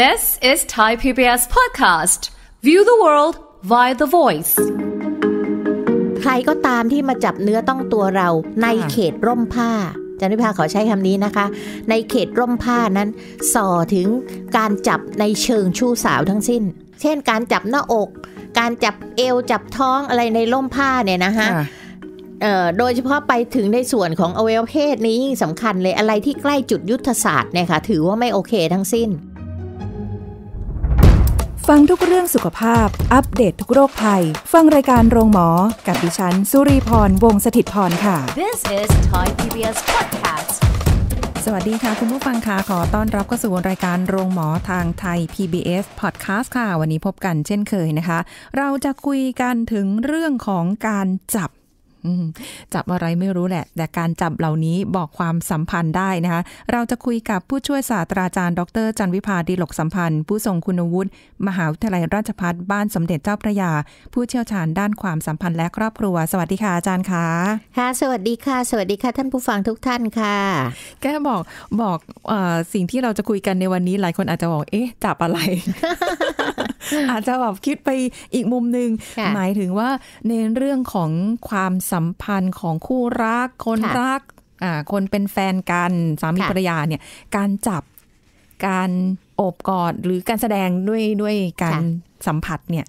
This is Thai PBS podcast. View the world via the voice. ใครก็ตามที่มาจับเนื้อต้องตัวเราในเขตร่มผ้าจันพิพาขอใช้คำนี้นะคะ ในเขตร่มผ้านั้นส่อถึงการจับในเชิงชู้สาวทั้งสิ้น เช่น การจับหน้าอก การจับเอวจับท้องอะไรในร่มผ้าเนี่ยนะคะโดยเฉพาะไปถึงในส่วนของอวัยวะเพศนี้สำคัญเลยอะไรที่ใกล้จุดยุทธศาสตร์เนี่ยค่ะถือว่าไม่โอเคทั้งสิ้นฟังทุกเรื่องสุขภาพ อัปเดตททุกโรคภัยฟังรายการโรงหมอ กับดิฉันสุรีพรวงศิตพรค่ะ This is Thai PBS podcast สวัสดีค่ะ คุณผู้ฟังค่ะขอต้อนรับเข้าสู่รายการโรงหมอทางไทย PBS Podcast ค่ะ วันนี้พบกันเช่นเคยนะคะ เราจะคุยกันถึงเรื่องของการจับจับอะไรไม่รู้แหละ แต่การจับเหล่านี้บอกความสัมพันธ์ได้นะคะเราจะคุยกับผู้ช่วยศาสตราจารย์ ดรจันวิพาดีหลกสัมพันธ์ผู้ทรงคุณวุฒิมหาวิทยาลัยราชภัฏบ้านสมเด็จเจ้าพระยา ผู้เชี่ยวชาญด้านความสัมพันธ์และครอบครัว สวัสดีค่ะอาจารย์ค่ะค่ะ สวัสดีค่ะ สวัสดีค่ะท่านผู้ฟังทุกท่านค่ะแกบอกบอกอสิ่งที่เราจะคุยกันในวันนี้หลายคนอาจจะบอกเอ๊ะ จับอะไรอาจจะแบบคิดไปอีกมุมหนึ่งหมายถึงว่า ในเรื่องของความสัมพันธ์ของคู่รัก คนรักคนเป็นแฟนกัน สามีภรรยาเนี่ย การจับการโอบกอด หรือการแสดงด้วยด้วยการสัมผัสเนี่ย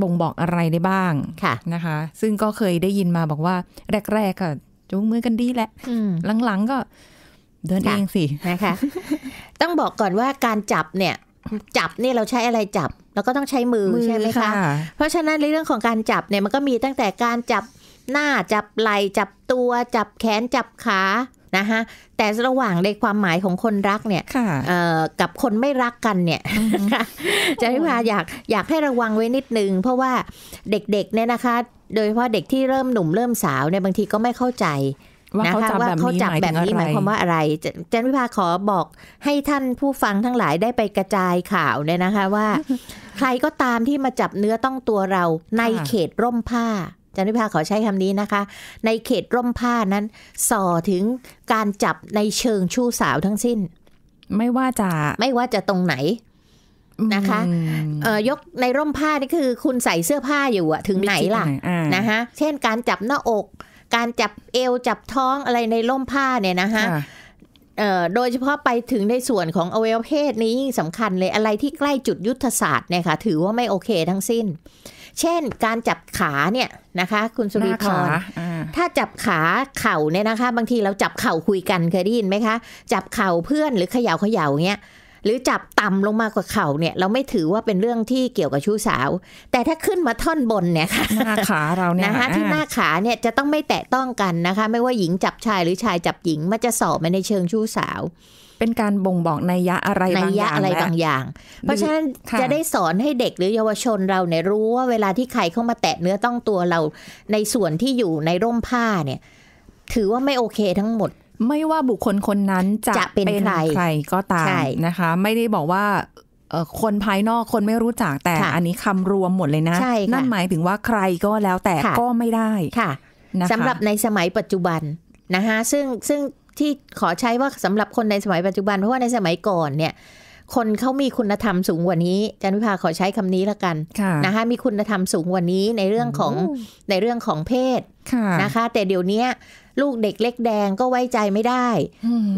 บ่งบอกอะไรได้บ้างะนะคะ ซึ่งก็เคยได้ยินมาบอกว่าแรกๆก็จูงมือกันดีแหละหลัง ๆก็เดินเองสินะคะต้องบอกก่อนว่าการจับเนี่ยจับเนี่ยเราใช้อะไรจับแล้วก็ต้องใช้มือใช่ไหมคะ เพราะฉะนั้นในเรื่องของการจับเนี่ยมันก็มีตั้งแต่การจับหน้าจับไหล่จับตัวจับแขนจับขานะคะแต่ระหว่างในความหมายของคนรักเนี่ยกับคนไม่รักกันเนี่ยจะพิพาอยากอยากให้ระวังไว้นิดนึงเพราะว่าเด็กๆเนี่ยนะคะ โดยเฉพาะเด็กที่เริ่มหนุ่มเริ่มสาวเนี่ยบางทีก็ไม่เข้าใจว่าเขาจับแบบนี้หมายความว่าอะไรเจนวิภาขอบอกให้ท่านผู้ฟังทั้งหลายได้ไปกระจายข่าวเนี่ยนะคะ ว่า ใครก็ตามที่มาจับเนื้อต้องตัวเราในเขตร่มผ้าจันทิพาขอใช้คำนี้นะคะ ในเขตร่มผ้านั้นส่อถึงการจับในเชิงชู้สาวทั้งสิ้น ไม่ว่าจะไม่ว่าจะตรงไหนนะคะเอ่อยกในร่มผ้านี่คือ คุณใส่เสื้อผ้าอยู่อะถึงไหนล่ะนะคะเช่นการจับหน้าอกการจับเอวจับท้องอะไรในร่มผ้าเนี่ยนะคะโดยเฉพาะไปถึงในส่วนของอวัยวะเพศนี้สำคัญเลย อะไรที่ใกล้จุดยุทธศาสตร์เนี่ยค่ะถือว่าไม่โอเคทั้งสิ้น เช่นการจับขาเนี่ยนะคะ คุณสุริพรถ้าจับขาเข่าเนี่ยนะคะ บางทีเราจับเข่าคุยกันเคยได้ยินไหมคะ จับเข่าเพื่อนหรือเขย่าเขย่าเงี้ยหรือจับต่ำลงมากว่าเข่าเนี่ย เราไม่ถือว่าเป็นเรื่องที่เกี่ยวกับชู้สาว แต่ถ้าขึ้นมาท่อนบนเนี่ยค่ะหน้าขาเราเนี่ยนะคะที่หน้าขาเนี่ยจะต้องไม่แตะต้องกันนะคะ ไม่ว่าหญิงจับชายหรือชายจับหญิง มันจะสอบมาในเชิงชู้สาว เป็นการบ่งบอกในยะอะไรบางอย่างอะไรบางอย่าง เพราะฉะนั้นจะได้สอนให้เด็กหรือเยาวชนเราเนี่ยรู้ว่าเวลาที่ใครเข้ามาแตะเนื้อต้องตัวเราในส่วนที่อยู่ในร่มผ้าเนี่ยถือว่าไม่โอเคทั้งหมดไม่ว่าบุคคลคนนั้นจะจะเป็นใครใครก็ตามนะคะ ไม่ได้บอกว่า คนภายนอกคนไม่รู้จักแต่อันนี้คำรวมหมดเลยนะนั่นหมายถึงว่าใครก็แล้วแต่ก็ไม่ได้ค่ะะะสำหรับในสมัยปัจจุบันนะคะซึ่งซึ่งที่ขอใช้ว่าสำหรับคนในสมัยปัจจุบันเพราะว่าในสมัยก่อนเนี่ย คนเขามีคุณธรรมสูงกว่านี้จันวิภาขอใช้คำนี้ละกันนะคะมีคุณธรรมสูงกว่านี้ในเรื่องของในเรื่องของเพศนะคะ แต่เดี๋ยวนี้ลูกเด็ก เล็กแดงก็ไว้ใจไม่ได้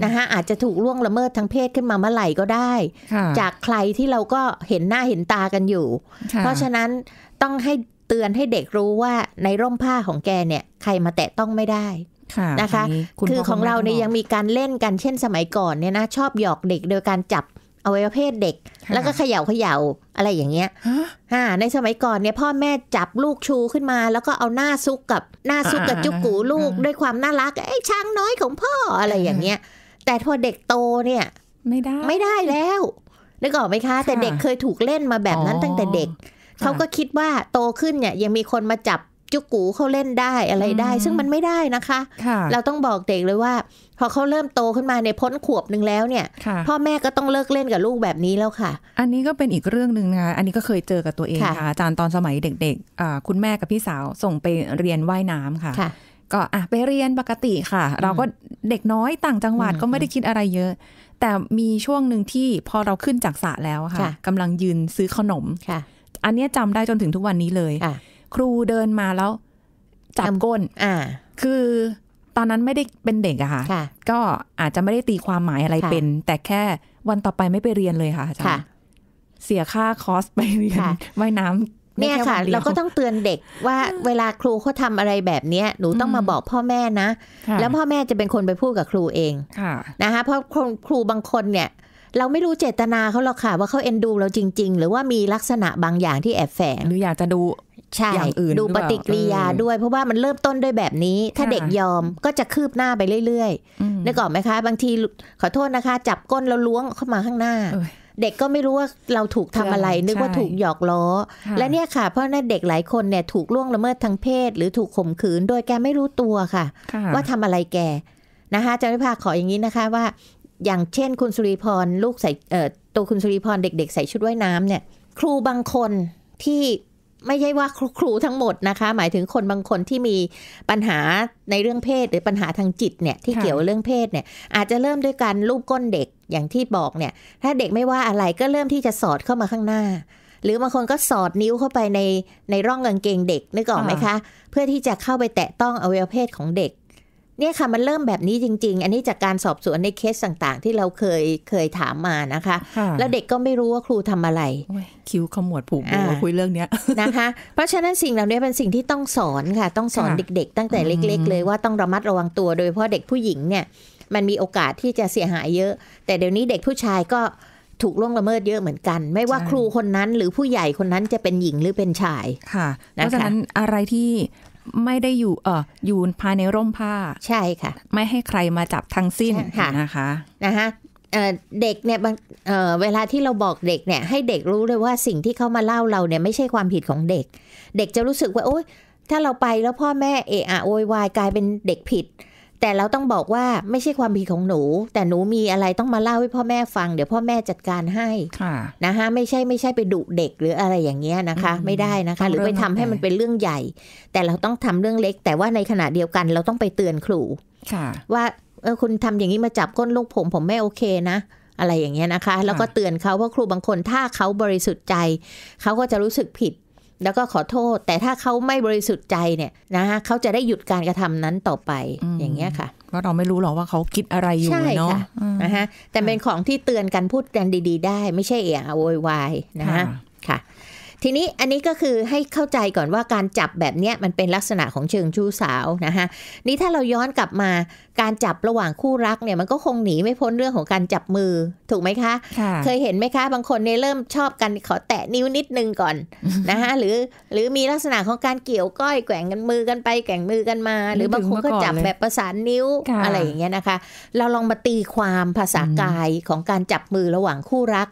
นะคะอาจจะถูกล่วงละเมิดทางเพศขึ้นมาเมื่อไหร่ก็ได้ จากใครที่เราก็เห็นหน้าเห็นตากันอยู่ เพราะฉะนั้นต้องให้เตือนให้เด็กรู้ว่าในร่มผ้าของแกเนี่ยใครมาแตะต้องไม่ได้นะคะคือของเรา เนี่ย ยังมีการเล่นกันเช่นสมัยก่อนเนี่ยนะ ชอบหยอกเด็ก โดยการจับอวัยวะเพศเด็กแล้วก็เขย่าเขย่าอะไรอย่างเงี้ยฮะในสมัยก่อนเนี่ยพ่อแม่จับลูกชูขึ้นมา แล้วก็เอาหน้าซุกกับหน้าซุกกับจุกกูลูกด้วยความน่ารักไอ้ช้างน้อยของพ่ออะไรอย่างเงี้ย แต่พอเด็กโตเนี่ยไม่ได้ไม่ได้แล้วนึกออกไหมคะ แต่เด็กเคยถูกเล่นมาแบบนั้นตั้งแต่เด็กเขาก็คิดว่าโตขึ้นเนี่ย ยังมีคนมาจับจุกกูเขาเล่นได้อะไรได้ ซึ่งมันไม่ได้นะคะคะเราต้องบอกเด็กเลยว่า พอเขาเริ่มโตขึ้นมาในพ้นขวบหนึ่งแล้วเนี่ยพ่อแม่ก็ต้องเลิกเล่นกับลูกแบบนี้แล้วค่ะ อันนี้ก็เป็นอีกเรื่องหนึ่งนะอันนี้ก็เคยเจอกับตัวเองค่ะอาจารย์ตอนสมัยเด็กๆ คุณแม่กับพี่สาวส่งไปเรียนว่ายน้ำค่ะคะก็อ่ะไปเรียนปกติค่ะ เราก็เด็กน้อยต่างจังหวัดก็ไม่ได้คิดอะไรเยอะ แต่มีช่วงหนึ่งที่พอเราขึ้นจากสระแล้วค่ะ กำลังยืนซื้อขนมค่ะ อันนี้จำได้จนถึงทุกวันนี้เลยครูเดินมาแล้วจับก้น อ่า คือตอนนั้นไม่ได้เป็นเด็กอะค่ะ ก็อาจจะไม่ได้ตีความหมายอะไรเป็น แต่แค่วันต่อไปไม่ไปเรียนเลยค่ะอาจารย์เสียค่าคอสไปเรียนว่ายน้ำเนี่ยค่ะเราก็ต้องเตือนเด็ก ว่า เวลาครูเขาทาอะไรแบบเนี้ยหนูต้องมาบอกพ่อแม่นะ แล้วพ่อแม่จะเป็นคนไปพูดกับครูเองนะคะเพราะครูบางคนเนี่ยเราไม่รู้เจตนาเขาหรอกค่ะว่าเขาเอ็นดูเราจริงๆ หรือว่ามีลักษณะบางอย่างที่แอบแฝงหรืออยากจะดู ใช่ดูปฏิกิริยาด้วย เพราะว่ามันเริ่มต้นด้วยแบบนี้ ถ้าเด็กยอมก็จะคืบหน้าไปเรื่อยๆนึกออกไหมคะบางทีขอโทษนะคะ จับก้นเราล้วงเข้ามาข้างหน้า เด็กก็ไม่รู้ว่าเราถูกทำอะไรนึกว่าถูกหยอกล้อ และเนี่ยค่ะ เพราะนั่นเด็กหลายคนเนี่ยถูกล่วงละเมิดทางเพศ หรือถูกข่มขืน โดยแกไม่รู้ตัวค่ะ ว่าทำอะไรแกนะคะจะไพิพาขออย่างนี้นะคะว่าอย่างเช่นคุณสุริพรลูกใส่ตัวคุณสุริพรเด็กๆใส่ชุดว่ายน้ำเนี่ยครูบางคนที่ไม่ใช่ว่าครูทั้งหมดนะคะ หมายถึงคนบางคนที่มีปัญหาในเรื่องเพศหรือปัญหาทางจิตเนี่ยที่เกี่ยวเรื่องเพศเนี่ยอาจจะเริ่มด้วยการลูบก้นเด็กอย่างที่บอกเนี่ยถ้าเด็กไม่ว่าอะไรก็เริ่มที่จะสอดเข้ามาข้างหน้า หรือบางคนก็สอดนิ้วเข้าไปในในร่องกางเกงเด็กนึกออกไหมคะเพื่อที่จะเข้าไปแตะต้องอวัยวะเพศของเด็กเนี่ยค่ะมันเริ่มแบบนี้จริง ๆ อันนี้จากการสอบสวนในเคสต่างๆ ที่เราเคยเคยถามมานะคะ แล้วเด็กก็ไม่รู้ว่าครูทำอะไร คิวขมวดผูกบัวคุยเรื่องเนี้ยนะคะ เพราะฉะนั้นสิ่งเหล่านี้เป็นสิ่งที่ต้องสอนค่ะต้องสอนเด็ก ๆ ตั้งแต่เล็กๆเลยว่าต้องระมัดระวังตัวโดยเพราะเด็กผู้หญิงเนี่ยมันมีโอกาสที่จะเสียหายเยอะ แต่เดี๋ยวนี้เด็กผู้ชายก็ถูกล่วงละเมิดเยอะเหมือนกัน ไม่ว่าครูคนนั้นหรือผู้ใหญ่คนนั้นจะเป็นหญิงหรือเป็นชายค่ะเพราะฉะนั้นอะไรที่ไม่ได้อยู่เอออยู่ภายในร่มผ้าใช่ค่ะ ไม่ให้ใครมาจับทั้งสิ้นนะคะนะคะเด็กเนี่ยเวลาที่เราบอกเด็กเนี่ยให้เด็กรู้เลยว่าสิ่งที่เขามาเล่าเราเนี่ยไม่ใช่ความผิดของเด็ก เด็กจะรู้สึกว่าโอ๊ยถ้าเราไปแล้วพ่อแม่เอะอะโวยวายกลายเป็นเด็กผิดแต่เราต้องบอกว่าไม่ใช่ความผิดของหนู แต่หนูมีอะไรต้องมาเล่าให้พ่อแม่ฟังเดี๋ยวพ่อแม่จัดการให้นะคะไม่ใช่ไม่ใช่ไปดุเด็กหรืออะไรอย่างเงี้ยนะคะ ไม่ได้นะคะ หรือไปทำให้มันเป็นเรื่องใหญ่ แต่เราต้องทำเรื่องเล็ก แต่ว่าในขณะเดียวกันเราต้องไปเตือนครูว่าเออคุณทำอย่างนี้มาจับก้นลูกผมผมไม่โอเคนะ อะไรอย่างเงี้ยนะคะแล้วก็เตือนเขาเพราะครูบางคนถ้าเขาบริสุทธิ์ใจเขาก็จะรู้สึกผิดแล้วก็ขอโทษแต่ถ้าเขาไม่บริสุทธิ์ใจเนี่ยนะฮะเขาจะได้หยุดการกระทำนั้นต่อไป อย่างเงี้ยค่ะว่าเราไม่รู้หรอกว่าเขาคิดอะไรอยู่เนาะนะฮะแต่เป็นของที่เตือนกันพูดกันดีๆได้ ไม่ใช่เอะโวยวายนะฮะค่ะทีนี้อันนี้ก็คือให้เข้าใจก่อนว่าการจับแบบเนี้ยมันเป็นลักษณะของเชิงชู้สาวนะคะนี่ถ้าเราย้อนกลับมาการจับระหว่างคู่รักเนี่ยมันก็คงหนีไม่พ้นเรื่องของการจับมือถูกไหมคะ เคยเห็นไหมคะ บางคนเนี่ยเริ่มชอบกันขอแตะนิ้วนิดนึงก่อนนะคะหรือหรือมีลักษณะของการเกี่ยวก้อยแกว่งกันมือกันไปแกว่งมือกันมา หรือบางคนก็จับแบบประสานนิ้วอะไรอย่างเงี้ยนะคะ เราลองมาตีความภาษากายของการจับมือระหว่างคู่รัก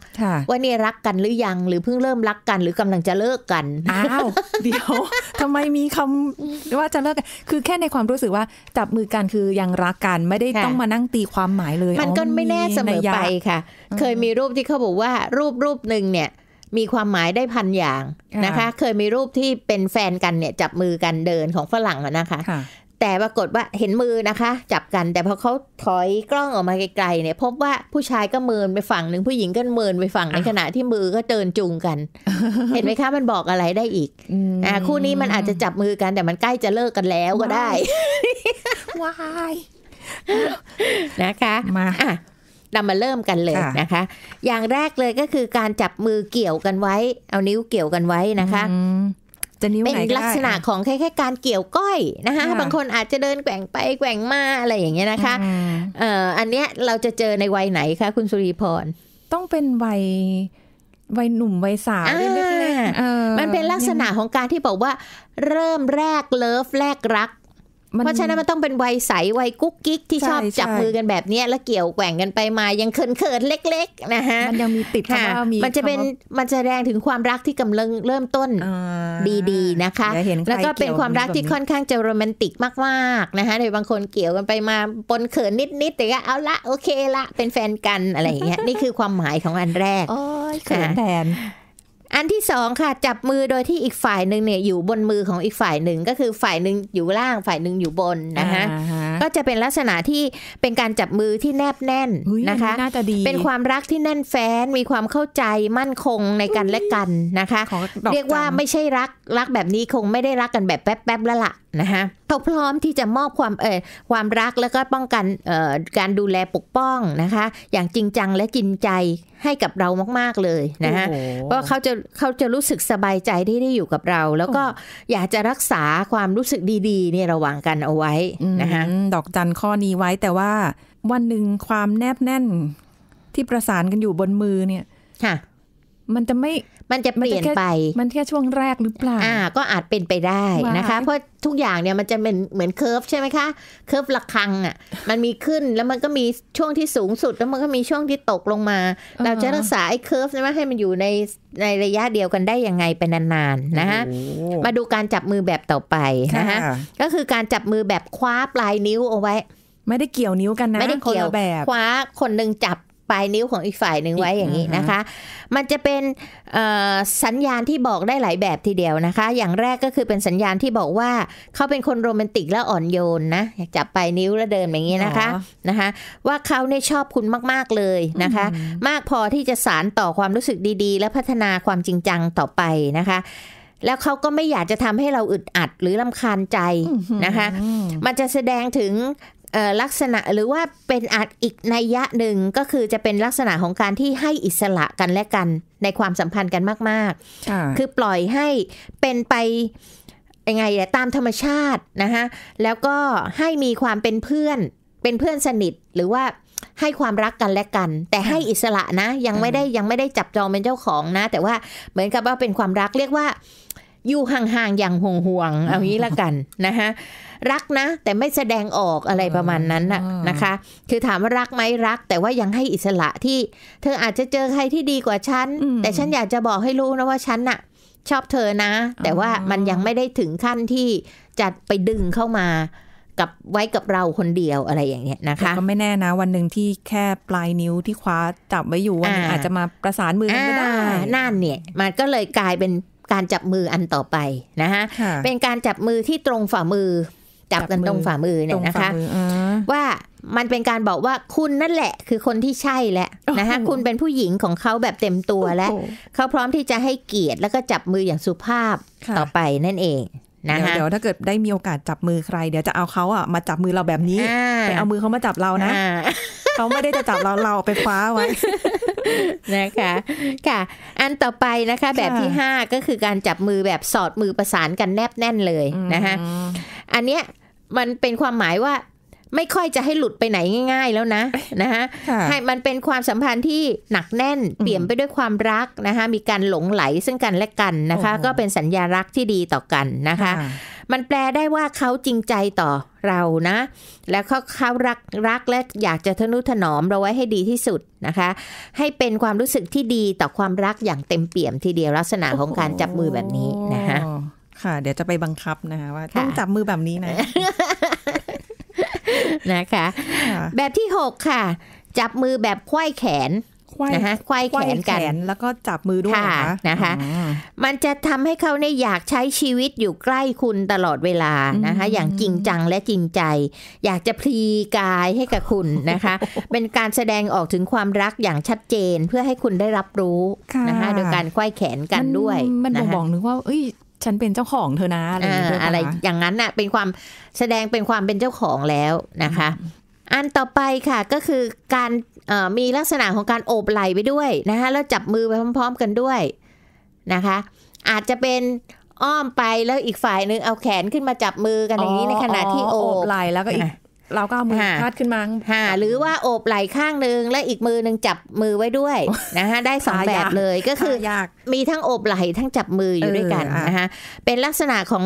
ว่านี่รักกันหรือยังหรือเพิ่งเริ่มรักกัน หรือกำลังจะเลิกกันอ้าวเดี๋ยวทำไมมีคำว่าจะเลิกกันคือแค่ในความรู้สึกว่าจับมือกันคือยังรักกันไม่ได้ต้องมานั่งตีความหมายเลย มันก็ไม่แน่เสมอไปค่ะ เคยมีรูปที่เขาบอกว่ารูปรูปหนึ่งเนี่ยมีความหมายได้พันอย่างนะคะ เคยมีรูปที่เป็นแฟนกันเนี่ยจับมือกันเดินของฝรั่งนะคะ แต่ปรากฏว่าเห็นมือนะคะ จับกันแต่พอเขาถอยกล้องออกมาไกลๆเนี่ย พบว่าผู้ชายก็เมินไปฝั่งหนึ่งผู้หญิงก็เมินไปฝั่งในขณะที่มือก็เดินจูงกัน เห็นไหมคะมันบอกอะไรได้อีกอ่าคู่นี้มันอาจจะจับมือกันแต่มันใกล้จะเลิกกันแล้วก็ได้วายนะคะมาเรามาเริ่มกันเลยนะคะ อย่างแรกเลยก็คือการจับมือเกี่ยวกันไว้ เอานิ้วเกี่ยวกันไว้นะคะจะนิ้วไหนเป็นลักษณะของแค่การเกี่ยวก้อยนะคะบางคนอาจจะเดินแกว่งไปแกว่งมาอะไรอย่างเงี้ยนะคะ เอ่ออันเนี้ยเราจะเจอในวัยไหนคะคุณสุริพรต้องเป็นวัยวัยหนุ่มวัยสาวเล็กๆมันเป็นลักษณะของการที่บอกว่าเริ่มแรกเลิฟแรกรักเพราะฉะนั้นมันต้องเป็นวัยใสวัยกุ๊กกิ๊กที่ชอบจับมือกันแบบนี้แล้วเกี่ยวแกว่งกันไปมายังเขินเขินเล็กๆนะคะมันยังมีติดค่ะมันจะเป็นมันจะแรงถึงความรักที่กำลังเริ่มต้นดีๆนะคะแล้วก็เป็นความรักที่ค่อนข้างจะโรแมนติกมากๆนะคะโดยบางคนเกี่ยวกันไปมาปนเขินนิดๆแต่ก็เอาละโอเคละ เป็นแฟนกันอะไรอย่างเงี้ยนี่คือความหมายของอันแรก โอ้ยเขินแทนอันที่สองค่ะจับมือโดยที่อีกฝ่ายหนึ่งเนี่ยอยู่บนมือของอีกฝ่ายหนึ่งก็คือฝ่ายหนึ่งอยู่ล่างฝ่ายหนึ่งอยู่บนนะคะก็จะเป็นลักษณะที่เป็นการจับมือที่แนบแน่นนะคะน่าจะดีเป็นความรักที่แน่นแฟ้นมีความเข้าใจมั่นคงในกันและกันนะคะเรียกว่าไม่ใช่รักรักแบบนี้คงไม่ได้รักกันแบบแป๊บๆแล้วล่ะนะคะเขาพร้อมที่จะมอบความเอ่อความรักแล้วก็ป้องกันเอ่อการดูแลปกป้องนะคะ อย่างจริงจังและจริงใจให้กับเรามาก ๆเลยนะคะเพราะเขาจะเขาจะรู้สึกสบายใจที่ได้อยู่กับเรา แล้วก็อยากจะรักษาความรู้สึกดีๆเนี่ยระหว่างกันเอาไว้นะคะดอกจันข้อนี้ไว้แต่ว่า วันหนึ่งความแนบแน่นที่ประสานกันอยู่บนมือเนี่ยมันจะไม่ มันจะเปลี่ยนไป มันแค่ช่วงแรกหรือเปล่า อ่า ก็อาจเป็นไปได้นะคะ เพราะทุกอย่างเนี่ยมันจะเป็นเหมือนเคอร์ฟใช่ไหมคะ เคอร์ฟระคังอ่ะ มันมีขึ้นแล้วมันก็มีช่วงที่สูงสุด แล้วมันก็มีช่วงที่ตกลงมา เราจะรักษาไอ้เคอร์ฟใช่ไหมให้มันอยู่ในในระยะเดียวกันได้ยังไงเป็นนานๆนะคะมาดูการจับมือแบบต่อไปนะคะก็คือการจับมือแบบคว้า ปลายนิ้วเอาไว้ ไม่ได้เกี่ยวนิ้วกันนะไม่ได้เกี่ยวแบบ คว้าคนหนึ่งจับปลายนิ้วของอีกฝ่ายหนึ่งไว้อย่างนี้นะคะ มันจะเป็นสัญญาณที่บอกได้หลายแบบทีเดียวนะคะ อย่างแรกก็คือเป็นสัญญาณที่บอกว่า เขาเป็นคนโรแมนติกและอ่อนโยนนะ อยากจับปลายนิ้วแล้วเดินอย่างนี้นะคะ นะคะว่าเขาเนี่ยชอบคุณมาก ๆเลยนะคะ มากพอที่จะสารต่อความรู้สึกดี ๆ และพัฒนาความจริงจังต่อไปนะคะ แล้วเขาก็ไม่อยากจะทำให้เรา อึดอัดหรือลาคาญใจนะคะ มันจะแสดงถึงลักษณะหรือว่าเป็นอาจอีกนัยยะหนึ่งก็คือจะเป็นลักษณะของการที่ให้อิสระกันและกัน ในความสัมพันธ์กันมาก ๆ คือปล่อยให้เป็นไปยังไงตามธรรมชาตินะคะแล้วก็ให้มีความเป็นเพื่อนเป็นเพื่อนสนิท หรือว่าให้ความรักกันและกัน แต่ให้อิสระนะยังไม่ได้ยังไม่ได้จับจองเป็นเจ้าของนะ แต่ว่าเหมือนกับว่าเป็นความรักเรียกว่าอยู่ห่างๆอย่างห่วงๆเอางี้ละกันนะคะรักนะแต่ไม่แสดงออกอะไรประมาณนั้นนะนะคะคือถามว่ารักไหมรักแต่ว่ายังให้อิสระที่ เธออาจจะเจอใครที่ดีกว่าฉัน แต่ฉันอยากจะบอกให้รู้นะว่าฉันน่ะ ชอบเธอนะ แต่ว่ามันยังไม่ได้ถึงขั้นที่ จะไปดึงเข้ามากับไว้กับเราคนเดียวอะไรอย่างเงี้ยนะคะก็ไม่แน่นะ วันหนึ่งที่แค่ปลายนิ้วที่คว้าจับไว้อยู่วันนึงอาจจะมาประสานมือกันไม่ได้นั่นเนี่ยมันก็เลยกลายเป็นการจับมืออันต่อไปนะคะเป็นการจับมือที่ตรงฝ่ามือจับกันตรงฝ่ามือเนี่ยนะคะว่ามันเป็นการบอกว่าคุณนั่นแหละคือคนที่ใช่แหละนะคะคุณเป็นผู้หญิงของเขาแบบเต็มตัวแล้วเขาพร้อมที่จะให้เกียรติแล้วก็จับมืออย่างสุภาพต่อไปนั่นเองนะคะเดี๋ยวถ้าเกิดได้มีโอกาสจับมือใครเดี๋ยวจะเอาเขาอ่ะมาจับมือเราแบบนี้ไปเอามือเขามาจับเรานะเขาไม่ได้จะจับเราเราไปคว้าไว้นะคะ ค่ะ อันต่อไปนะคะ แบบที่ 5 ก็คือการจับมือแบบสอดมือประสานกันแนบแน่นเลยนะคะ อันเนี้ยมันเป็นความหมายว่าไม่ค่อยจะให้หลุดไปไหนง่ายๆ แล้วนะนะคะให้มันเป็นความสัมพันธ์ที่หนักแน่นเปี่ยมไปด้วยความรักนะคะมีการหลงไหลซึ่งกันและกันนะคะ ก็เป็นสัญญารักที่ดีต่อกันนะคะ มันแปลได้ว่าเขาจริงใจต่อเรานะ แล้วเขาเขารักรักและอยากจะทนุถนอมเราไว้ให้ดีที่สุดนะคะ ให้เป็นความรู้สึกที่ดีต่อความรักอย่างเต็มเปี่ยมทีเดียวลักษณะของการจับมือแบบนี้นะคะค่ะ เดี๋ยวจะไปบังคับนะคะว่าต้องจับมือแบบนี้นะนะคะ แบบที่หกค่ะ จับมือแบบควายแขนนะคะควายแขนกันแล้วก็จับมือด้วยนะคะ มันจะทำให้เขาเนี่ยอยากใช้ชีวิตอยู่ใกล้คุณตลอดเวลานะคะ อย่างจริงจังและจริงใจ อยากจะพลีกายให้กับคุณนะคะ เป็นการแสดงออกถึงความรักอย่างชัดเจนเพื่อให้คุณได้รับรู้นะคะโดยการควายแขนกันด้วยมันบ่งบอกนึงว่าเอ้ยฉันเป็นเจ้าของเธอนะอะไรอย่างอะไรอย่างนั้นน่ะเป็นความแสดงเป็นความเป็นเจ้าของแล้วนะคะ อันต่อไปค่ะก็คือการมีลักษณะของการโอบไหลไปด้วยนะคะแล้วจับมือไปพร้อมๆ กันด้วยนะคะ อาจจะเป็นอ้อมไปแล้วอีกฝ่ายนึงเอาแขนขึ้นมาจับมือกันอย่างนี้ในขณะที่โอบไหลแล้วก็อีกเราก็เอามือพาดขึ้นมาห่าหรือว่าโอบไหล่ข้างหนึ่งและอีกมือหนึ่งจับมือไว้ด้วยนะคะได้สองแบบเลยก็คือ มีทั้งโอบไหล่ทั้งจับมืออยู่ด้วยกันนะคะเป็นลักษณะของ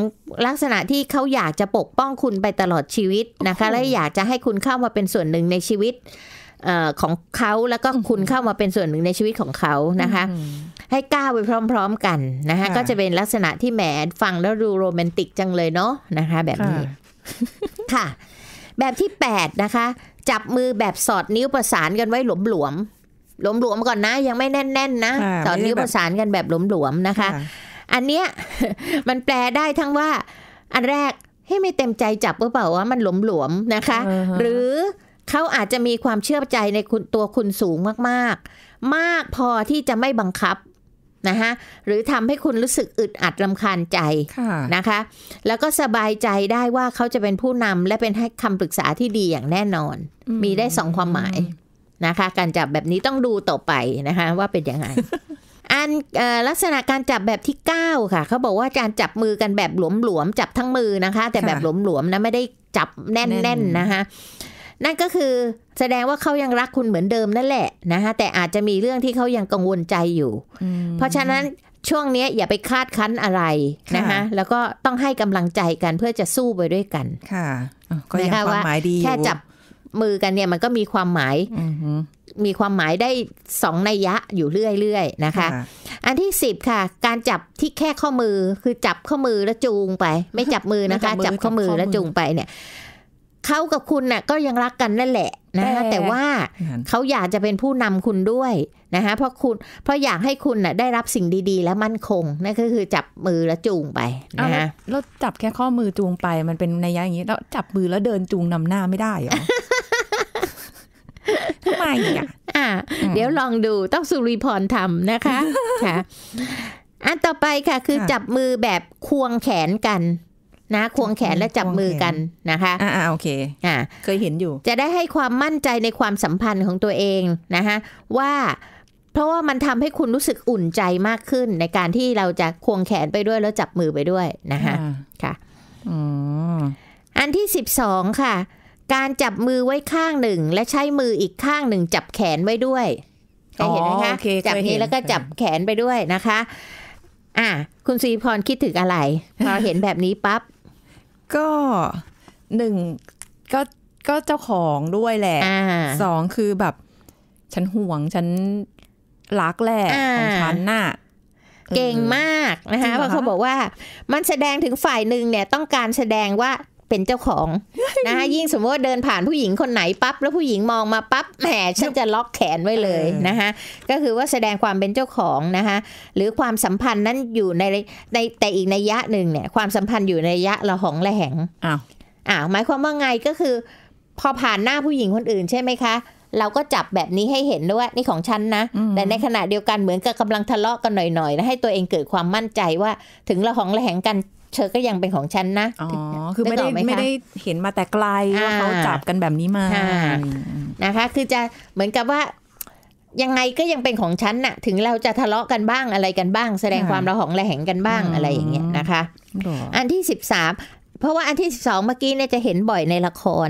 ลักษณะที่เขาอยากจะปกป้องคุณไปตลอดชีวิตนะคะ และอยากจะให้คุณเข้ามาเป็นส่วนหนึ่งในชีวิตของเขาแล้วก็คุณเข้ามาเป็นส่วนหนึ่งในชีวิตของเขานะคะ ให้ก้าวไปพร้อม ๆกันนะคะก็จะเป็นลักษณะที่แหมฟังแล้วดูโรแมนติกจังเลยเนาะนะคะแบบนี้ค่ะแบบที่แปดนะคะ จับมือแบบสอดนิ้วประสานกันไว้หลวมหลวมหลวมหลวมก่อนนะยังไม่แน่นๆนนะสอดนิ้วประสานกันแบบหลวมหลวมนะคะ อันเนี้ยมันแปลได้ทั้งว่า อันแรกให้ไม่เต็มใจจับหรือเปล่าว่ามันหลวมหลวมนะคะ หรือเขาอาจจะมีความเชื่อใจในตัวคุณสูงมากๆ มากพอที่จะไม่บังคับนะคะหรือทำให้คุณรู้สึกอึดอัดลำคาญใจนะคะ แล้วก็สบายใจได้ว่าเขาจะเป็นผู้นำและเป็นให้คำปรึกษาที่ดีอย่างแน่นอน มีได้สองความหมายนะคะ การจับแบบนี้ต้องดูต่อไปนะคะว่าเป็นยังไงอันลักษณะการจับแบบที่9ค่ะเขาบอกว่าการจับมือกันแบบหลวมๆจับทั้งมือนะคะ แต่แบบหลวมๆนะไม่ได้จับแน่นๆนะคะนั่นก็คือแสดงว่าเขายังรักคุณเหมือนเดิมนั่นแหละนะคะแต่อาจจะมีเรื่องที่เขายังกังวลใจอยู่เพราะฉะนั้นช่วงนี้อย่าไปคาดคั้นอะไรนะคะแล้วก็ต้องให้กำลังใจกันเพื่อจะสู้ไปด้วยกัน ค่ะก็ยังความหมายดีแค่จับมือกันเนี่ยมันก็มีความหมาย มีความหมายได้สองนัยยะอยู่เรื่อยๆนะคะ อันที่สิบค่ะ การจับที่แค่ข้อมือ คือจับข้อมือแล้วจูงไป ไม่จับมือนะคะจับข้อมือแล้วจูงไปเนี่ยเขากับคุณน่ะ ก็ยังรักกันนั่นแหละนะคะแต่ว่าเขาอยากจะเป็นผู้นำคุณด้วยนะคะเพราะคุณเพราะอยากให้คุณน่ะ ได้รับสิ่งดี ๆ และมั่นคงนั่นก็คือจับมือแล้วจูงไปนะคะแล้วจับแค่ข้อมือจูงไป มันเป็นในยะอย่างนี้ แล้วจับมือแล้วเดินจูงนำหน้าไม่ได้เหรอทำไมอ่ะอ่าเดี๋ยวลองดูต้องสุริพรทำนะคะค่ะอันต่อไปค่ะ คือจับมือแบบควงแขนกันนะควงแขนและจับมือกันนะคะอ่าโอเคอ่าเคยเห็นอยู่ จะได้ให้ความมั่นใจในความสัมพันธ์ของตัวเองนะคะว่าเพราะว่ามันทำให้คุณรู้สึกอุ่นใจมากขึ้น ในการที่เราจะควงแขนไปด้วย แล้วจับมือไปด้วยนะคะค่ะออันที่สิบสองค่ะ การจับมือไว้ข้างหนึ่ง และใช้มืออีกข้างหนึ่งจับแขนไว้ด้วยเห็นไหมคะจับนี้แล้วก็จับแขนไปด้วยนะคะ อ่ะคุณซีพรคิดถึงอะไรพอเห็นแบบนี้ปั๊บก็หนึ่งก็ก็เจ้าของด้วยแหละสองคือแบบฉันห่วงฉันรักแหละของฉันน่ะ เก่งมากนะคะเพราะเขาบอกว่ามันแสดงถึงฝ่ายหนึ่งเนี่ยต้องการแสดงว่าเป็นเจ้าของนะคะยิ่งสมมติว่าเดินผ่านผู้หญิงคนไหนปั๊บแล้วผู้หญิงมองมาปั๊บแหมฉันจะล็อกแขนไว้เลยนะคะก็คือว่าแสดงความเป็นเจ้าของนะคะหรือความสัมพันธ์นั้นอยู่ในในแต่อีกในยะหนึ่งเนี่ยความสัมพันธ์อยู่ในยะละหองแหงอ้าวอ้าวหมายความว่าไงก็คือ พอผ่านหน้าผู้หญิงคนอื่นใช่ไหมคะเราก็จับแบบนี้ให้เห็นด้วยว่านี่ของฉันนะแต่ในขณะเดียวกันเหมือนกับกาลังทะเลาะกันหน่อยๆแล้วให้ตัวเองเกิดความมั่นใจว่าถึงเราของระแหงกันเธอก็ยังเป็นของฉันนะ อ๋อ คือไม่ได้ไม่ได้เห็นมาแต่ไกลว่าเขาจับกันแบบนี้มา นะคะ คือจะเหมือนกับว่า ยังไงก็ยังเป็นของฉันน่ะ ถึงเราจะทะเลาะกันบ้างอะไรกันบ้าง แสดงความระหองระแหงกันบ้างอะไรอย่างเงี้ยนะคะอันที่สิบสามเพราะว่าอันที่สิบสองเมื่อกี้เนี่ยจะเห็นบ่อยในละคร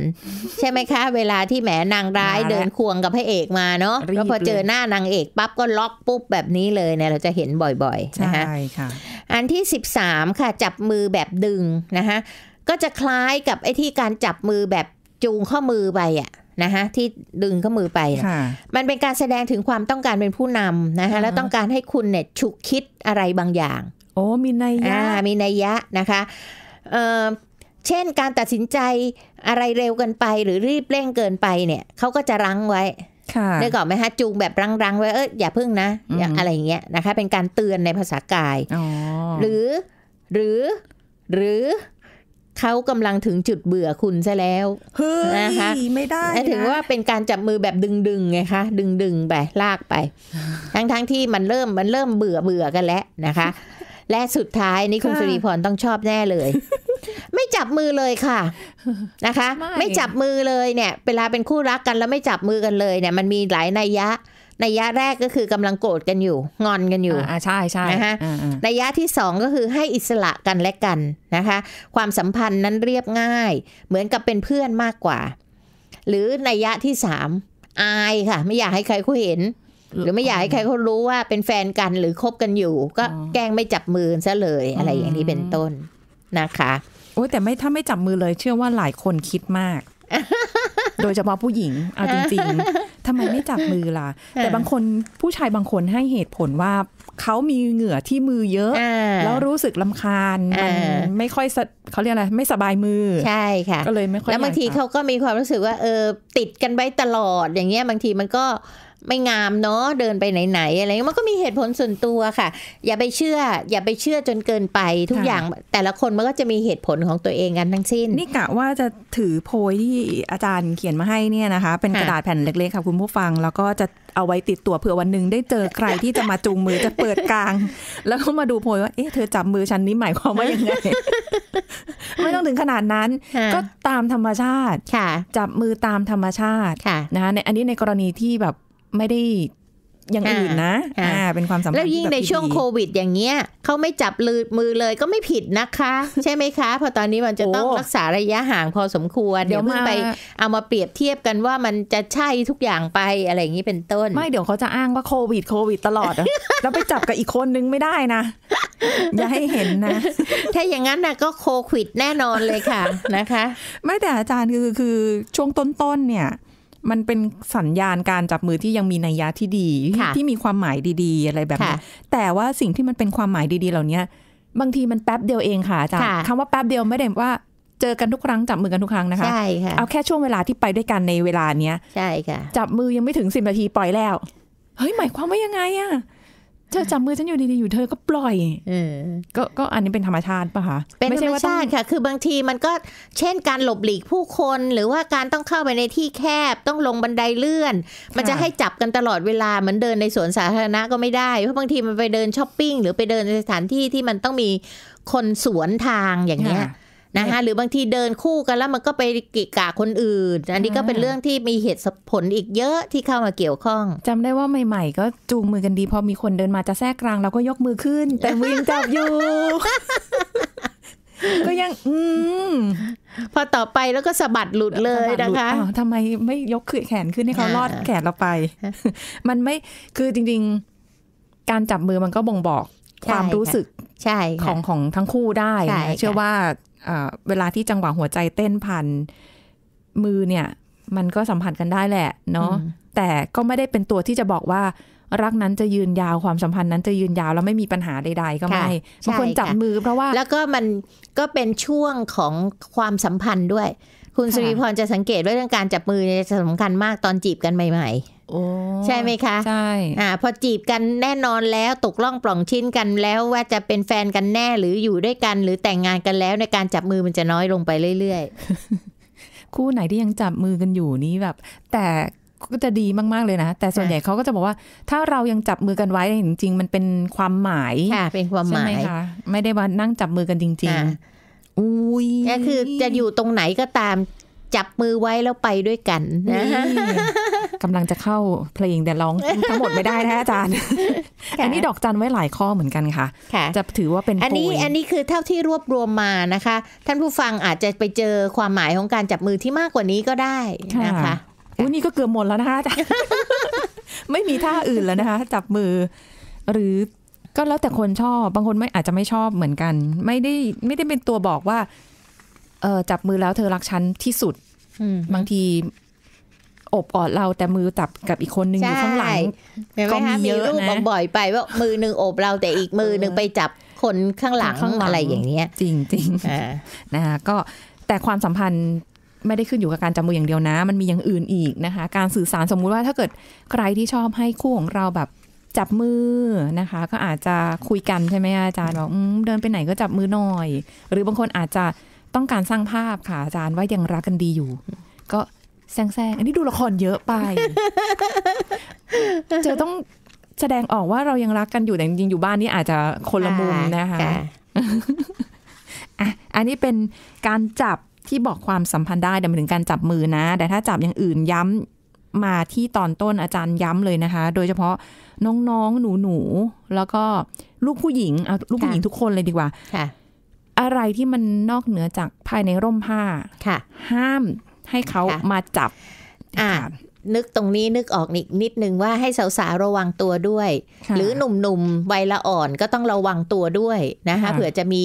ใช่ไหมคะ เวลาที่แหมนางร้ายเดินควงกับพระเอกมาเนาะแล้วพอเจอหน้านางเอกปั๊บก็ล็อกปุ๊บแบบนี้เลยเนี่ยเราจะเห็นบ่อยๆใช่ค่ะอันที่สิบสามค่ะจับมือแบบดึงนะคะก็จะคล้ายกับไอ้ที่การจับมือแบบจูงข้อมือไปอะนะคะที่ดึงข้อมือไป มันเป็นการแสดงถึงความต้องการเป็นผู้นำนะคะแล้วต้องการให้คุณเนี่ยฉุกคิดอะไรบางอย่างโอ้มีนัยยะมีนัยยะนะคะเช่นการตัดสินใจอะไรเร็วเกินไปหรือรีบเร่งเกินไปเนี่ยเขาก็จะรั้งไว้ได้ก่อนไหมฮะจูงแบบรั้งๆไว้ เอออย่าพึ่งนะอะไรอย่างเงี้ยนะคะ เป็นการเตือนในภาษากายหรือหรือหรือเขากำลังถึงจุดเบื่อคุณซะแล้วนะคะไม่ได้ถือว่าเป็นการจับมือแบบดึงๆไงคะดึงๆไปลากไป ทั้งๆที่มันเริ่มมันเริ่มเบื่อเบื่อกันแล้วนะคะและสุดท้ายนี่คุณสุริพรต้องชอบแน่เลย ไม่จับมือเลยค่ะนะคะ ไม่จับมือเลยเนี่ย เวลาเป็นคู่รักกันแล้วไม่จับมือกันเลยเนี่ยมันมีหลายนัยยะนัยยะแรกก็คือกำลังโกรธกันอยู่ งอนกันอยู่อ่าใช่ใช่นะคะนัยยะที่สองก็คือให้อิสระกันและกันนะคะ ความสัมพันธ์นั้นเรียบง่าย เหมือนกับเป็นเพื่อนมากกว่า หรือนัยยะที่สามอายค่ะ ไม่อยากให้ใครคุยเห็นหรือไม่อยากให้ใครเขารู้ว่าเป็นแฟนกันหรือคบกันอยู่ ก็แกล้งไม่จับมือซะเลยอะไรอย่างนี้เป็นต้นนะคะ โอ้แต่ไม่ถ้าไม่จับมือเลย เชื่อว่าหลายคนคิดมาก โดยเฉพาะผู้หญิงเอาจริงๆทำไมไม่จับมือล่ะแต่บางคนผู้ชายบางคนให้เหตุผลว่าเขามีเหงื่อที่มือเยอะแล้วรู้สึกลำคาญมันไม่ค่อยเขาเรียกอะไรไม่สบายมือใช่ค่ะก็เลยไม่ค่อยแล้วบางทีเขาก็มีความรู้สึกว่า เออติดกันไว้ตลอดอย่างเงี้ยบางทีมันก็ไม่งามเนาะเดินไปไหนๆอะไรมันก็มีเหตุผลส่วนตัวค่ะ อย่าไปเชื่อ อย่าไปเชื่อจนเกินไปทุกอย่างแต่ละคนมันก็จะมีเหตุผลของตัวเองกันทั้งสิ้น นี่กะว่าจะถือโพยที่อาจารย์เขียนมาให้เนี่ยนะคะ เป็นกระดาษแผ่นเล็กๆค่ะคุณผู้ฟังแล้วก็จะเอาไว้ติดตัวเผื่อวันหนึ่งได้เจอใครที่จะมาจูงมือจะเปิดกลาง แล้วก็มาดูโพยว่าเอ๊ะเธอจับมือฉันนี้หมายความว่ายังไงไม่ต้องถึงขนาดนั้นก็ตามธรรมชาติจับมือตามธรรมชาตินะในอันนี้ในกรณีที่แบบไม่ได้อย่างอื่นนะอ่าเป็นความสัมพันธ์แล้วยิ่งในช่วงโควิด อย่างเงี้ยเขาไม่จับลือมือเลยก็ไม่ผิดนะคะใช่ไหมคะเพราะตอนนี้มันจะต้องรักษาระยะห่างพอสมควร เดี๋ยวเพิ่งไปเอามาเปรียบเทียบกันว่ามันจะใช่ทุกอย่างไปอะไรอย่างนี้เป็นต้น ไม่เดี๋ยวเขาจะอ้างว่า โควิดโควิด ตลอดแล้วไปจับกับอีกคนนึงไม่ได้นะอย่าให้เห็นนะ ถ้าอย่างนั้นนะก็โควิดแน่นอนเลยค่ะนะคะไม่แต่อาจารย์คือ คือช่วงต้นๆเนี่ยมันเป็นสัญญาณการจับมือที่ยังมีนัยยะที่ดี ที่มีความหมายดีๆอะไรแบบนี้แต่ว่าสิ่งที่มันเป็นความหมายดีๆเหล่านี้บางทีมันแป๊บเดียวเองค่ะอาจารย์คำว่าแป๊บเดียวไม่ได้ว่าเจอกันทุกครั้งจับมือกันทุกครั้งนะคะใช่ค่ะเอาแค่ช่วงเวลาที่ไปด้วยกันในเวลาเนี้ย ใช่ค่ะ จับมือยังไม่ถึงสิบนาทีปล่อยแล้วเฮ้ยหมายความว่ายังไงอะเธอจับมือฉันอยู่ดีๆ อยู่เธอก็ปล่อยอก็ก็อันนี้เป็นธรรมชาติป่ะคะเป็นธรรมชาติค่ะ คือบางทีมันก็เช่นการหลบหลีกผู้คนหรือว่าการต้องเข้าไปในที่แคบต้องลงบันไดเลื่อน มันจะให้จับกันตลอดเวลา เหมือนเดินในสวนสาธารณะก็ไม่ได้ เพราะบางทีมันไปเดินช้อปปิ้งหรือไปเดินในสถานที่ที่มันต้องมีคนสวนทางอย่างเงี้ยนะคะหรือบางทีเดินคู่กันแล้ว มันก็ไปกิกาคนอื่น อันนี้ก็เป็นเรื่องที่มีเหตุผลอีกเยอะที่เข้ามาเกี่ยวข้อง จำได้ว่าใหม่ๆก็จูงมือกันดี พอมีคนเดินมาจะแทรกกลางเราก็ยกมือขึ้น แต่วิ่งจับอยู่ ก็ยัง อืมพอต่อไปแล้วก็สะบัดหลุดเลยนะคะทำไมไม่ยกขึ้นแขนขึ้นให้เขาลอดแขนเราไป มันไม่คือจริง ๆ การจับมือมันก็บ่งบอกความรู้สึกของของทั้งคู่ได้เชื่อว่าเวลาที่จังหวะหัวใจเต้นผ่านมือเนี่ย มันก็สัมผัสกันได้แหละเนาะแต่ก็ไม่ได้เป็นตัวที่จะบอกว่ารักนั้นจะยืนยาวความสัมพันธ์นั้นจะยืนยาว แล้วไม่มีปัญหาใดๆก็ไม่บางคนจับมือเพราะว่าแล้วก็มันก็เป็นช่วงของความสัมพันธ์ด้วย คุณสุริพรจะสังเกตว่าเรื่องการจับมือจะสำคัญมากตอนจีบกันใหม่ๆใช่ไหมคะใช่อ่า พอจีบกันแน่นอนแล้วตกล่องปล่องชิ้นกันแล้ว ว่าจะเป็นแฟนกันแน่หรืออยู่ด้วยกัน หรือแต่งงานกันแล้วในการจับมือมันจะน้อยลงไปเรื่อยๆ คู่ไหนที่ยังจับมือกันอยู่นี้แบบ แต่ก็จะดีมากๆเลยนะ แต่ส่วนใหญ่เขาก็จะบอกว่า ถ้าเรายังจับมือกันไว้จริงๆ มันเป็นความหมายค่ะเป็นความหมายใช่ไม่ได้มานั่งจับมือกันจริงๆอุ้ยก็คือจะอยู่ตรงไหนก็ตามจับมือไว้แล้วไปด้วยกันนะกำลังจะเข้าเพลง แต่ร้องทั้งหมดไม่ได้นะอาจารย์อันนี้ดอกจันไว้หลายข้อเหมือนกันค่ะจะถือว่าเป็นอันนี้ อันนี้คือเท่าที่รวบรวมมานะคะ ท่านผู้ฟังอาจจะไปเจอความหมายของการจับมือที่มากกว่านี้ก็ได้นะคะอุ้ยนี่ก็เกือบหมดแล้วนะคะอาจารย์ไม่มีท่าอื่นแล้วนะคะ จับมือ หรือก็แล้วแต่คนชอบ บางคนไม่อาจจะไม่ชอบเหมือนกัน ไม่ได้ไม่ได้เป็นตัวบอกว่าเออจับมือแล้วเธอรักฉันที่สุดบางที อบกอดเรา แต่มือจับกับอีกคนนึงอยู่ข้างหลังก็มีเยอะนะบ่อยไปว่ามือหนึ่งอบเราแต่อีกมือหนึ่งไปจับคนข้างหลังอะไรอย่างเงี้ย จริงจริงนะคะก็แต่ความสัมพันธ์ไม่ได้ขึ้นอยู่กับการจับมืออย่างเดียวนะ มันมีอย่างอื่นอีกนะคะ การสื่อสารสมมุติว่าถ้าเกิดใครที่ชอบให้คู่ของเราแบบจับมือนะคะ ก็อาจจะคุยกันใช่ไหมอาจารย์บอกเดินไปไหนก็จับมือหน่อย หรือบางคนอาจจะต้องการสร้างภาพค่ะอาจารย์ว่ายังรักกันดีอยู่ ก็แซงแซงอันนี้ดูละครเยอะไปเจอต้องแสดงออกว่าเรายังรักกันอยู่แต่จริงอยู่บ้านนี่อาจจะคนละมุมนะคะอันนี้เป็นการจับที่บอกความสัมพันธ์ได้แตดมเถึงการจับมือนะ แต่ถ้าจับอย่างอื่นย้ำมาที่ตอนต้นอาจารย์ย้ำเลยนะคะ โดยเฉพาะน้องๆหนูๆแล้วก็ลูกผู้หญิงเอาลูกผู้หญิงทุกคนเลยดีกว่าอะไรที่มันนอกเหนือจากภายในร่มผ้า ค่ะ ห้ามให้เขามาจับอ่า นึกตรงนี้นึกออกอีกนิดนึงว่าให้สาวๆระวังตัวด้วย หรือหนุ่มๆวัยละอ่อนก็ต้องระวังตัวด้วยนะคะ เผื่อจะมี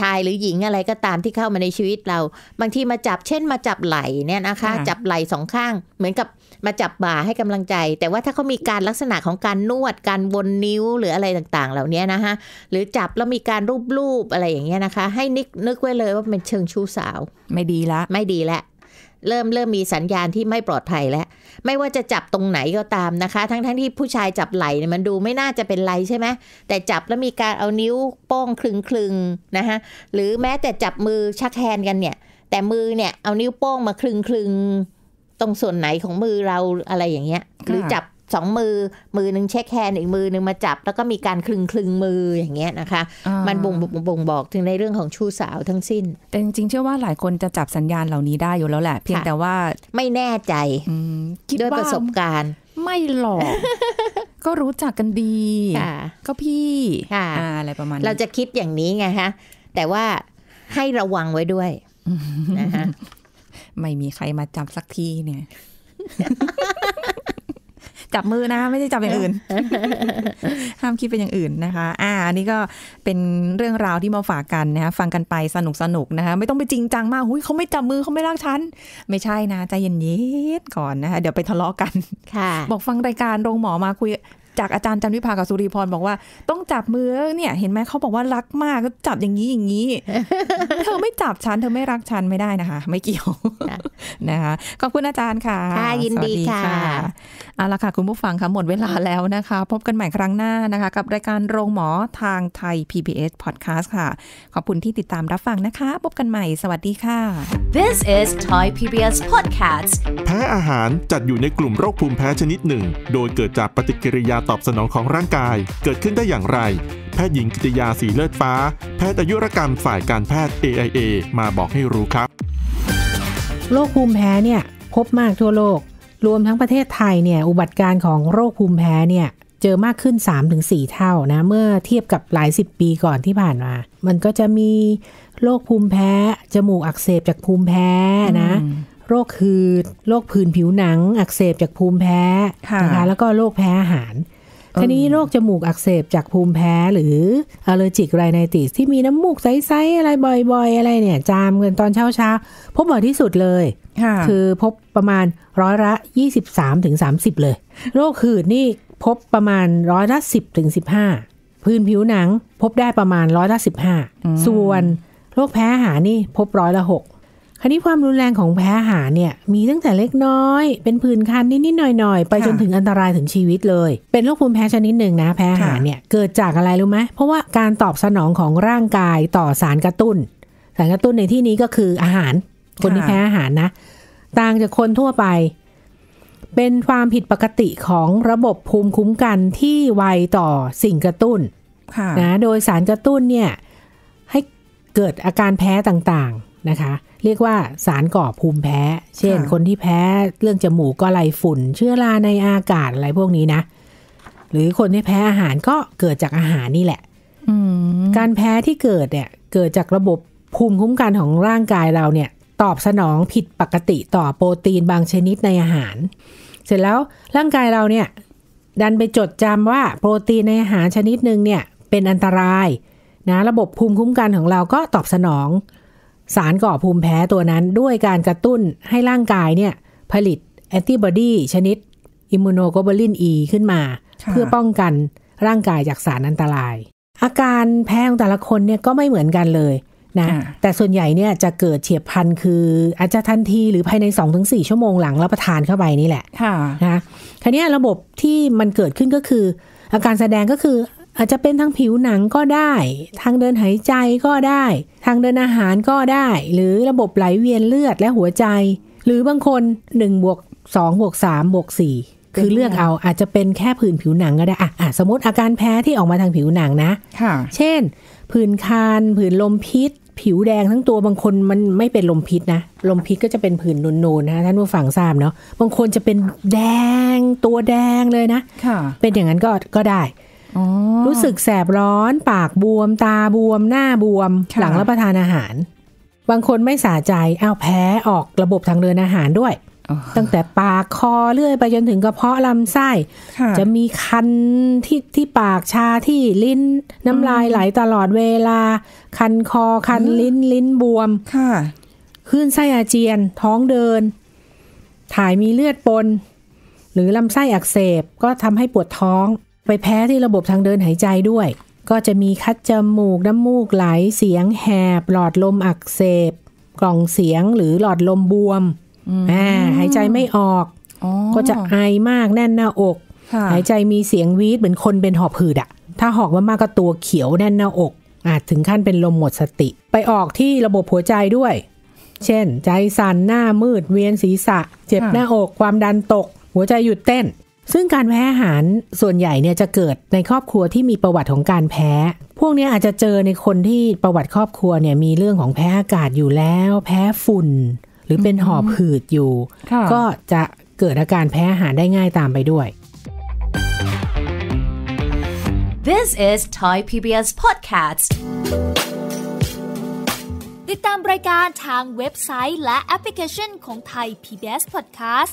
ชายหรือหญิงอะไรก็ตามที่เข้ามาในชีวิตเรา บางทีมาจับเช่นมาจับไหล่เนี่ยนะคะ จับไหล่สองข้างเหมือนกับมาจับบ่าให้กำลังใจ แต่ว่าถ้าเขามีการลักษณะของการนวดการวนนิ้วหรืออะไรต่างๆ เหล่านี้นะคะ หรือจับแล้วมีการรูปๆอะไรอย่างเงี้ยนะคะ ให้นึกนึกไว้เลยว่าเป็นเชิงชู้สาวไม่ดีละ ไม่ดีละเริ่มเริ่มมีสัญญาณที่ไม่ปลอดภัยแล้ว ไม่ว่าจะจับตรงไหนก็ตามนะคะ ทั้งทั้งที่ผู้ชายจับไหล่เนี่ยมันดูไม่น่าจะเป็นไรใช่ไหมแต่จับแล้วมีการเอานิ้วป้องคลึงคลึงนะคะหรือแม้แต่จับมือชักแฮนกันเนี่ยแต่มือเนี่ยเอานิ้วโป้งมาคลึงคลึงตรงส่วนไหนของมือเราอะไรอย่างเงี้ยหรือจับสองมือมือหนึ่งเช็คแฮนด์อีกมือหนึ่งมาจับ แล้วก็มีการคลึงคลึงมืออย่างเงี้ยนะคะ มันบ่งบ่งบอก ถึงในเรื่องของชู้สาวทั้งสิ้น แต่จริงๆเชื่อว่าหลายคนจะจับสัญญาณเหล่านี้ได้อยู่แล้วแหละเพียงแต่ว่าไม่แน่ใจคิด้วยประสบการณ์ ไม่หลอก ก็รู้จักกันดี ก็พี่ อะไรประมาณ เราจะคิดอย่างนี้ไงฮะ แต่ว่าให้ระวังไว้ด้วยนะคะไม่มีใครมาจับสักทีเนี่ยจับมือนะไม่ได้จับอย่างอื่น ห้ามคิดเป็นอย่างอื่นนะคะ อ่าอันนี้ก็เป็นเรื่องราวที่มาฝากกันนะคะฟังกันไปสนุกสนุกนะคะไม่ต้องไปจริงจังมากหุยเขาไม่จับมือเขาไม่รักฉันไม่ใช่นะใจเย็นๆก่อนนะคะเดี๋ยวไปทะเลาะกันค่ะ บอกฟังรายการโรงหมอมาคุยจากอาจารย์จันวิภากับสุริพรบอกว่า ต้องจับมือเนี่ย เห็นไหมเขาบอกว่ารักมากก็จับอย่างนี้ อย่างนี้ เธอไม่จับฉัน เธอไม่รักฉันไม่ได้นะคะ ไม่เกี่ยวนะคะขอบคุณอาจารย์ค่ะ ค่ะยินดีค่ะเอาละค่ะคุณผู้ฟังค่ะหมดเวลาแล้วนะคะ พบกันใหม่ครั้งหน้านะคะ กับ รายการโรงหมอทางไทย PBS Podcast ค่ะ ขอบคุณที่ติดตามรับฟังนะคะ พบกันใหม่สวัสดีค่ะ This is Thai PBS Podcast แพ้อาหารจัดอยู่ในกลุ่มโรคภูมิแพ้ชนิดหนึ่ง โดยเกิดจากปฏิกิริยาตอบสนองของร่างกายเกิดขึ้นได้อย่างไร แพทย์หญิงกิติยาสีเลือดฟ้า แพทย์อายุรกรรมฝ่ายการแพทย์ AIA มาบอกให้รู้ครับ โรคภูมิแพ้เนี่ยพบมากทั่วโลก รวมทั้งประเทศไทยเนี่ย อุบัติการของโรคภูมิแพ้เนี่ยเจอมากขึ้น 3-4 เท่านะเมื่อเทียบกับหลาย 10 ปีก่อนที่ผ่านมา มันก็จะมีโรคภูมิแพ้ จมูกอักเสบจากภูมิแพ้นะ โรคคือโรคผื่นผิวหนัง อักเสบจากภูมิแพ้นะคะแล้วก็โรคแพ้อาหารทีนี้โรคจมูกอักเสบจากภูมิแพ้หรืออัลเลอร์จิกไรไนติสที่มีน้ำมูกใสๆอะไร บ่อยๆ อะไรเนี่ย จามกันตอนเช้าๆ พบบ่อยที่สุดเลย คือพบประมาณร้อยละ 23 ถึง 30 เลย โรคหืดนี่พบประมาณร้อยละ 10 ถึง 15พื้นผิวหนังพบได้ประมาณร้อยละ15ส่วนโรคแพ้อาหารนี่พบร้อยละ 6คันี้ความรุนแรงของแพ้อาหารเนี่ยมีตั้งแต่เล็กน้อย เป็นผื่นคันนิดๆหน่อย ๆ ไปจนถึงอันตรายถึงชีวิตเลยเป็นโรคภูมิแพ้ชนิดหนึ่งนะแพ้อาหารเนี่ยเกิดจากอะไรรู้ไหมเพราะว่าการตอบสนองของร่างกายต่อสารกระตุ้นสารกระตุ้นในที่นี้ก็คืออาหารคนที่แพ้อาหารนะ ต่างจากคนทั่วไปเป็นความผิดปกติของระบบภูมิคุ้มกันที่ไวต่อสิ่งกระตุ้นนะโดยสารกระตุ้นเนี่ยให้เกิดอาการแพ้ต่างๆนะคะ เรียกว่าสารก่อภูมิแพ้ เช่น คนที่แพ้ เรื่องจมูกก็ไรฝุ่น เชื้อราในอากาศอะไรพวกนี้นะ หรือคนที่แพ้อาหารก็เกิดจากอาหารนี่แหละ การแพ้ที่เกิดเนี่ยเกิดจากระบบภูมิคุ้มกันของร่างกายเราเนี่ย ตอบสนองผิดปกติต่อโปรตีนบางชนิดในอาหาร เสร็จแล้วร่างกายเราเนี่ย ดันไปจดจำว่า โปรตีนในอาหารชนิดหนึ่งเนี่ยเป็นอันตรายนะระบบภูมิคุ้มกันของเราก็ตอบสนองสารก่อภูมิแพ้ตัวนั้นด้วยการกระตุ้นให้ร่างกายเนี่ยผลิตแอนติบอดีชนิดอิมมูโนโกลบูลินอีขึ้นมา เพื่อป้องกันร่างกายจากสารอันตราย อาการแพ้ของแต่ละคนเนี่ยก็ไม่เหมือนกันเลยนะแต่ส่วนใหญ่เนี่ยจะเกิดเฉียบพันคืออาจจะทันที หรือภายใน 2-4 ชั่วโมงหลังรับประทานเข้าไปนี่แหละะนะาวนี้ระบบที่มันเกิดขึ้นก็คือ อาการแสดงก็คืออาจจะเป็นทางผิวหนังก็ได้ ทางเดินหายใจก็ได้ ทางเดินอาหารก็ได้ หรือระบบไหลเวียนเลือดและหัวใจ หรือบางคน1บวก2บวก3บวก4คือเลือกเอา อาจจะเป็นแค่ผื่นผิวหนังก็ได้อะอะสมมติอาการแพ้ที่ออกมาทางผิวหนังนะค่ะเช่น ผื่นคันผื่นลมพิษ ผิวแดงทั้งตัวบางคนมันไม่เป็นลมพิษนะลมพิษก็จะเป็นผื่นนูนๆนะท่านผู้ฟังทราบเนาะบางคนจะเป็นแดงตัวแดงเลยนะค่ะ เป็นอย่างนั้นก็ก็ได้รู้สึกแสบร้อน ปากบวม ตาบวม หน้าบวมหลังรับประทานอาหาร บางคนไม่สาใจอ้าวแพ้ออกระบบทางเดินอาหารด้วยตั้งแต่ปากคอเลื่อยไปจนถึงกระเพาะลำไส้จะมีคันที่ที่ปากชาที่ลิ้นน้ำลายไหลตลอดเวลา คันคอ คันลิ้นลิ้นบวมค่ะขึ้นไส้อาเจียน ท้องเดิน ถ่ายมีเลือดปน หรือลำไส้อักเสบก็ทำให้ปวดท้องไปแพ้ที่ระบบทางเดินหายใจด้วย ก็จะมีคัดจมูกน้ำมูกไหลเสียงแหบหลอดลมอักเสบ กล่องเสียงหรือหลอดลมบวมอหายใจไม่ออกอก็จะไอมากแน่นหน้าอกหายใจมีเสียงวีดเหมือนคนเป็นหอบหืดอะถ้าหอกมากๆก็ตัวเขียวแน่นหน้าอกอาจถึงขั้นเป็นลมหมดสติ ไปออกที่ระบบหัวใจด้วย เช่น ใจสั่นหน้ามืด เวียนศีรษะ เจ็บหน้าอก ความดันตก หัวใจหยุดเต้นซึ่งการแพ้อาหารส่วนใหญ่เนี่ยจะเกิดในครอบครัวที่มีประวัติของการแพ้ พวกนี้อาจจะเจอในคนที่ประวัติครอบครัวเนี่ยมีเรื่องของแพ้อากาศอยู่แล้ว แพ้ฝุ่น หรือเป็นหอบหืดอยู่ ก็จะเกิดอาการแพ้อาหารได้ง่ายตามไปด้วย This is Thai PBS Podcast ติดตามรายการทางเว็บไซต์และแอปพลิเคชันของ Thai PBS Podcast